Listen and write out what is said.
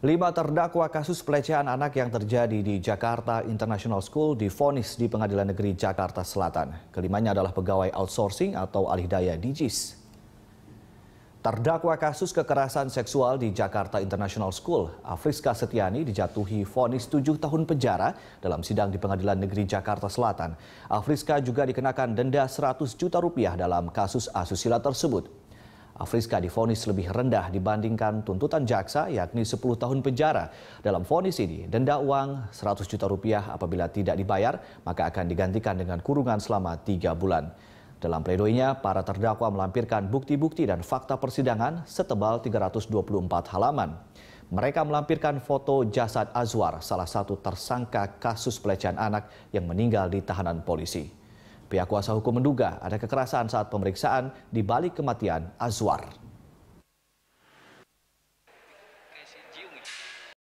Lima terdakwa kasus pelecehan anak yang terjadi di Jakarta International School difonis di Pengadilan Negeri Jakarta Selatan. Kelimanya adalah pegawai outsourcing atau alih daya DIGIS. Terdakwa kasus kekerasan seksual di Jakarta International School, Afriska Setiani dijatuhi vonis 7 tahun penjara dalam sidang di Pengadilan Negeri Jakarta Selatan. Afriska juga dikenakan denda 100 juta rupiah dalam kasus asusila tersebut. Afriska difonis lebih rendah dibandingkan tuntutan jaksa yakni 10 tahun penjara. Dalam vonis ini, denda uang 100 juta rupiah apabila tidak dibayar maka akan digantikan dengan kurungan selama 3 bulan. Dalam pledoinya, para terdakwa melampirkan bukti-bukti dan fakta persidangan setebal 324 halaman. Mereka melampirkan foto jasad Azwar, salah satu tersangka kasus pelecehan anak yang meninggal di tahanan polisi. Pihak kuasa hukum menduga ada kekerasan saat pemeriksaan di balik kematian Azwar.